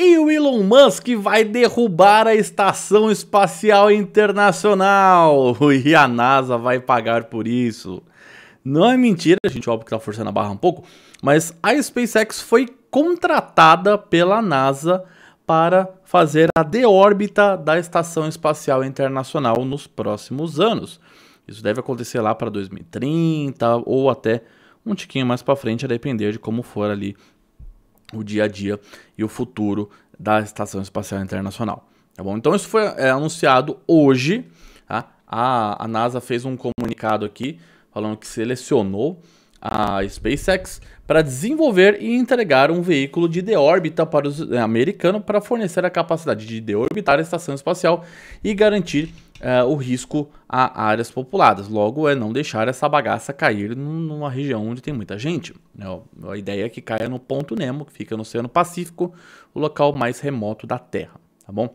E o Elon Musk vai derrubar a Estação Espacial Internacional. E a NASA vai pagar por isso. Não é mentira, a gente óbvio que tá forçando a barra um pouco, mas a SpaceX foi contratada pela NASA para fazer a deórbita da Estação Espacial Internacional nos próximos anos. Isso deve acontecer lá para 2030 ou até um tiquinho mais para frente, a depender de como for ali o dia a dia e o futuro da Estação Espacial Internacional. Tá bom? Então isso foi é, anunciado hoje. Tá? A, a NASA fez um comunicado aqui falando que selecionou a SpaceX para desenvolver e entregar um veículo de deórbita para o é, americano para fornecer a capacidade de deorbitar a estação espacial e garantir uh, o risco a áreas populadas. Logo, é não deixar essa bagaça cair numa região onde tem muita gente. É, a ideia é que caia no ponto Nemo, que fica no Oceano Pacífico, o local mais remoto da Terra, tá bom?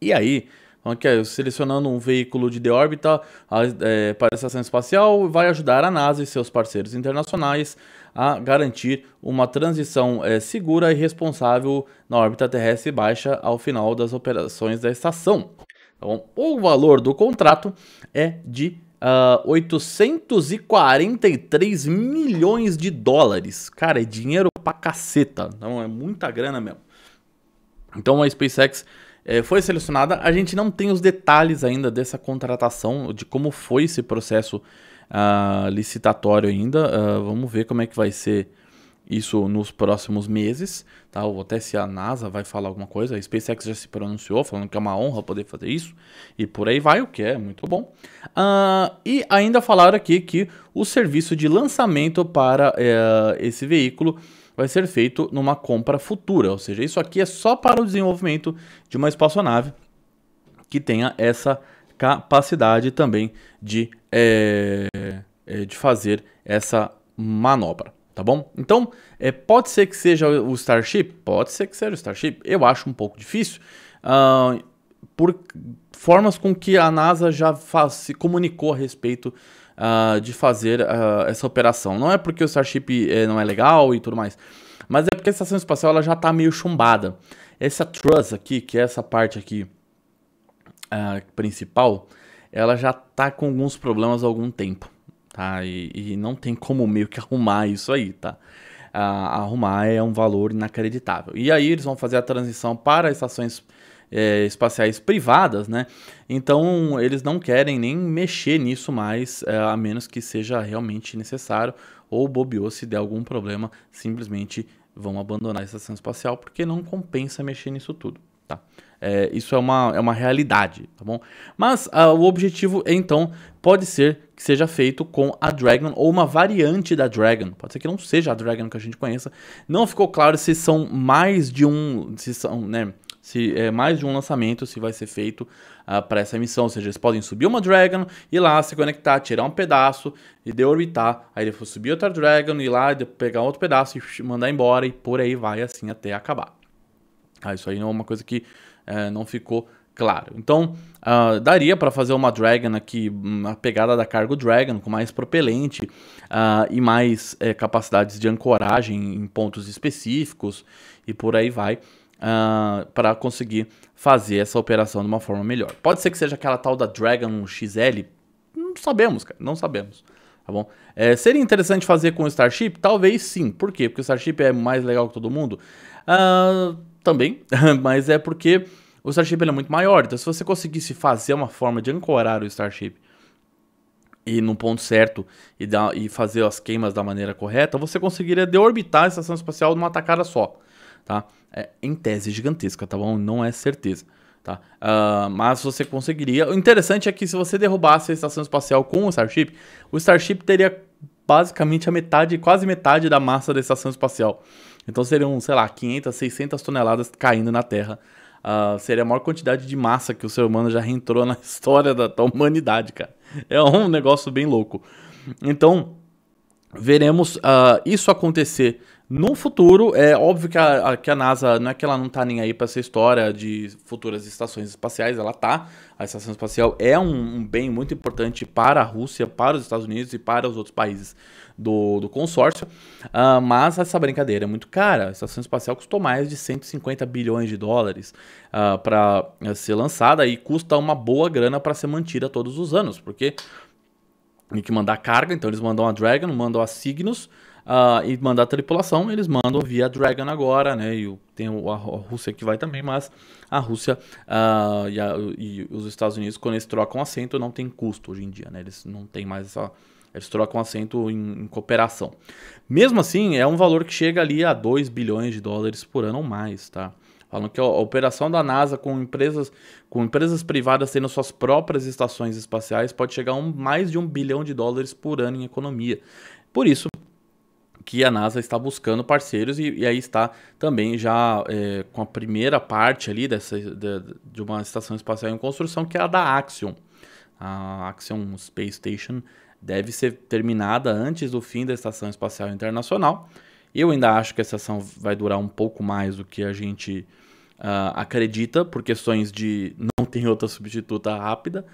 E aí, Okay, selecionando um veículo de deórbita é, para a estação espacial vai ajudar a NASA e seus parceiros internacionais a garantir uma transição é, segura e responsável na órbita terrestre baixa ao final das operações da estação. Então, o valor do contrato é de uh, ah, 843 milhões de dólares. Cara, é dinheiro pra caceta. Então é muita grana mesmo. Então a SpaceX eh, foi selecionada. A gente não tem os detalhes ainda dessa contratação, de como foi esse processo uh, licitatório ainda. Uh, vamos ver como é que vai ser isso nos próximos meses, tá? Ou até se a NASA vai falar alguma coisa, a SpaceX já se pronunciou falando que é uma honra poder fazer isso, e por aí vai, o que é muito bom. Uh, e ainda falaram aqui que o serviço de lançamento para uh, esse veículo vai ser feito numa compra futura, ou seja, isso aqui é só para o desenvolvimento de uma espaçonave que tenha essa capacidade também de, é, de fazer essa manobra tá bom? Então, é, pode ser que seja o Starship? Pode ser que seja o Starship. Eu acho um pouco difícil, uh, por formas com que a NASA já faz, se comunicou a respeito uh, de fazer uh, essa operação. Não é porque o Starship é, não é legal e tudo mais, mas é porque a estação espacial ela já está meio chumbada. Essa truss aqui, que é essa parte aqui ah, principal, ela já está com alguns problemas há algum tempo tá? E, e não tem como meio que arrumar isso aí, tá? arrumar é um valor inacreditável. E aí eles vão fazer a transição para estações é, espaciais privadas, né? Então eles não querem nem mexer nisso mais, é, a menos que seja realmente necessário, ou bobeou se der algum problema, simplesmente vão abandonar a estação espacial, porque não compensa mexer nisso tudo tá? É, isso é uma, é uma realidade, tá bom? Mas uh, o objetivo, então, pode ser que seja feito com a Dragon ou uma variante da Dragon. Pode ser que não seja a Dragon que a gente conheça. Não ficou claro se são mais de um. Se são, né? se é mais de um lançamento se vai ser feito uh, ah, para essa missão. Ou seja, eles podem subir uma Dragon, ir lá, se conectar, tirar um pedaço e deorbitar. Aí ele for subir outra Dragon, ir lá, pegar outro pedaço e mandar embora e por aí vai assim até acabar. Ah, isso aí não é uma coisa que é, não ficou claro. Então, uh, daria para fazer uma Dragon aqui, uma pegada da Cargo Dragon, com mais propelente uh, e mais é, capacidades de ancoragem em pontos específicos e por aí vai. Uh, ah, para conseguir fazer essa operação de uma forma melhor. Pode ser que seja aquela tal da Dragon XL? Não sabemos, cara, não sabemos tá bom? É, seria interessante fazer com o Starship? Talvez sim. Por quê? Porque o Starship é mais legal que todo mundo? Ah, também, mas é porque o Starship é muito maior. Então, se você conseguisse fazer uma forma de ancorar o Starship e no ponto certo e, dar, e fazer as queimas da maneira correta, você conseguiria deorbitar a estação espacial numa tacada só, tá? É, em tese gigantesca, tá bom? Não é certeza. Tá? Uh, mas você conseguiria. O interessante é que se você derrubasse a estação espacial com o Starship, o Starship teria basicamente a metade, quase metade da massa da estação espacial. Então seriam, sei lá, 500, 600 toneladas caindo na Terra. Uh, seria a maior quantidade de massa que o ser humano já entrou na história da, da humanidade, cara. É um negócio bem louco. Então, veremos uh, isso acontecer no futuro, é óbvio que a, a, que a NASA não é que ela não tá nem aí para essa história de futuras estações espaciais, ela tá. A estação espacial é um, um, bem muito importante para a Rússia, para os Estados Unidos e para os outros países do, do consórcio. Uh, mas essa brincadeira é muito cara. A estação espacial custou mais de 150 bilhões de dólares uh, ah, para eh, ser lançada e custa uma boa grana para ser mantida todos os anos, porque tem que mandar carga, então eles mandam a Dragon, mandam a Cygnus Uh, e mandar a tripulação, eles mandam via Dragon agora, né? E tem a Rússia que vai também, mas a Rússia uh, e, a, e, os Estados Unidos, quando eles trocam assento, não tem custo hoje em dia, né? Eles não tem mais essa. Eles trocam assento em, em cooperação. Mesmo assim, é um valor que chega ali a 2 bilhões de dólares por ano ou mais, tá? Falam que a operação da NASA com empresas, com empresas privadas tendo suas próprias estações espaciais pode chegar a um, mais de um bilhão de dólares por ano em economia. Por isso, que a NASA está buscando parceiros e, e aí está também já é, com a primeira parte ali dessa, de, de, uma estação espacial em construção, que é a da Axion. A Axion Space Station deve ser terminada antes do fim da Estação Espacial Internacional. Eu ainda acho que a estação vai durar um pouco mais do que a gente uh, acredita, por questões de não tem outra substituta rápida.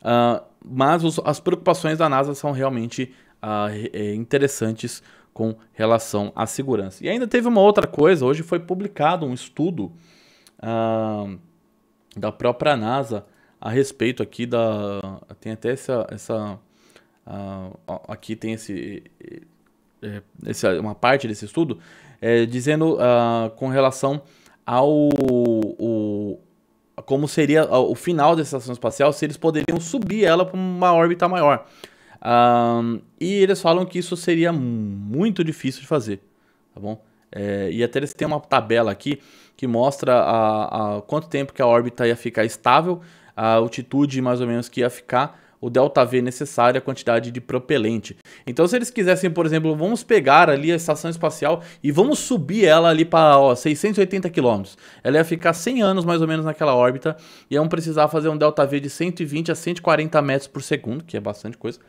Uh, mas os, as preocupações da NASA são realmente uh, interessantes com relação à segurança. E ainda teve uma outra coisa, hoje foi publicado um estudo ah, da própria NASA a respeito aqui da... tem até essa... essa ah, aqui tem esse, é, esse, uma parte desse estudo é, dizendo ah, com relação ao... O, como seria o final dessa estação espacial se eles poderiam subir ela para uma órbita maior. Um, e eles falam que isso seria muito difícil de fazer, tá bom? É, e até eles têm uma tabela aqui que mostra a, a quanto tempo que a órbita ia ficar estável, a altitude mais ou menos que ia ficar, o delta V necessário, a quantidade de propelente. Então, se eles quisessem, por exemplo, vamos pegar ali a estação espacial e vamos subir ela ali para 680 km. Ela ia ficar 100 anos mais ou menos naquela órbita e iam precisar fazer um delta V de 120 a 140 metros por segundo, que é bastante coisa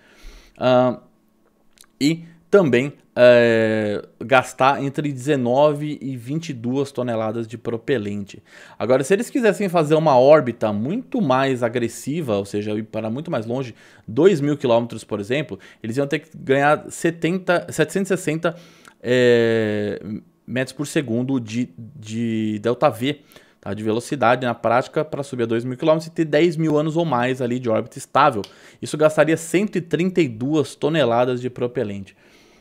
e também é, gastar entre 19 e 22 toneladas de propelente. Agora, se eles quisessem fazer uma órbita muito mais agressiva, ou seja, ir para muito mais longe, 2 mil quilômetros, por exemplo, eles iam ter que ganhar 70, 760 é, metros por segundo de, de delta V tá? de velocidade na prática para subir a 2 mil km e ter 10 mil anos ou mais ali de órbita estável. Isso gastaria 132 toneladas de propelente.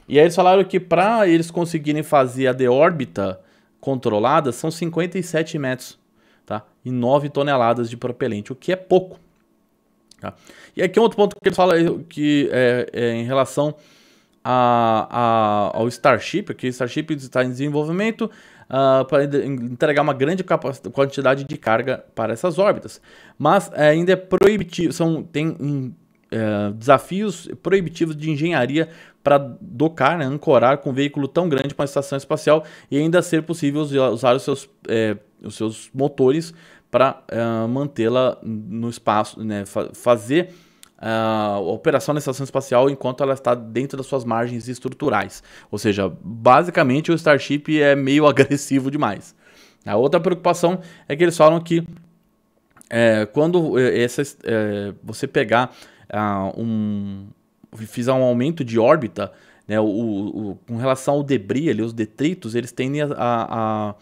E aí eles falaram que para eles conseguirem fazer a deórbita controlada são 57 metros tá? e 9 toneladas de propelente, o que é pouco. Tá? E aqui é outro ponto que eles falam que é, é em relação a, a, ao Starship, que o Starship está em desenvolvimento uh, ah, para entregar uma grande quantidade de carga para essas órbitas. Mas eh, ainda é proibitivo, são, tem um, eh, desafios proibitivos de engenharia para docar, né, ancorar com um veículo tão grande para uma estação espacial e ainda ser possível usar os seus, eh, os seus motores para mantê-la no espaço, né, fa fazer a operação na estação espacial enquanto ela está dentro das suas margens estruturais. Ou seja, basicamente o Starship é meio agressivo demais. A outra preocupação é que eles falam que é, quando é, essa, é, você pegar ah, um. fizer um aumento de órbita, né, o, o, com relação ao debris ali, os detritos, eles tendem a, a, a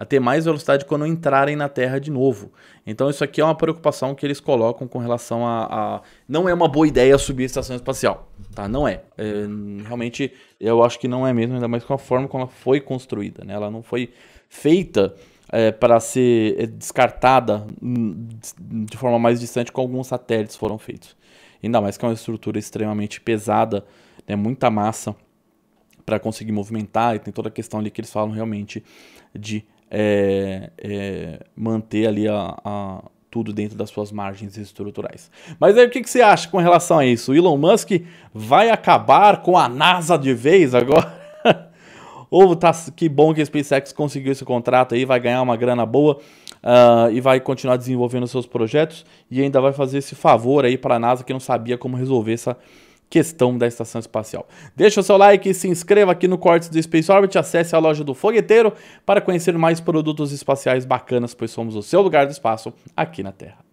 a ter mais velocidade quando entrarem na Terra de novo. Então isso aqui é uma preocupação que eles colocam com relação a, a... não é uma boa ideia subir a estação espacial, tá? Não é. é. Realmente eu acho que não é mesmo, ainda mais com a forma como ela foi construída, né? Ela não foi feita é, para ser é, descartada hum, de forma mais distante como alguns satélites foram feitos. Ainda mais que é uma estrutura extremamente pesada, né? Muita massa para conseguir movimentar e tem toda a questão ali que eles falam realmente de é, é, manter ali a, a, tudo dentro das suas margens estruturais. Mas aí o que, que você acha com relação a isso? O Elon Musk vai acabar com a NASA de vez agora? Ou tá, que bom que a SpaceX conseguiu esse contrato aí, vai ganhar uma grana boa uh, e vai continuar desenvolvendo seus projetos e ainda vai fazer esse favor aí para a NASA que não sabia como resolver essa questão da estação espacial. Deixa o seu like, se inscreva aqui no Cortes do Space Orbit, acesse a loja do Fogueteiro para conhecer mais produtos espaciais bacanas, pois somos o seu lugar do espaço aqui na Terra.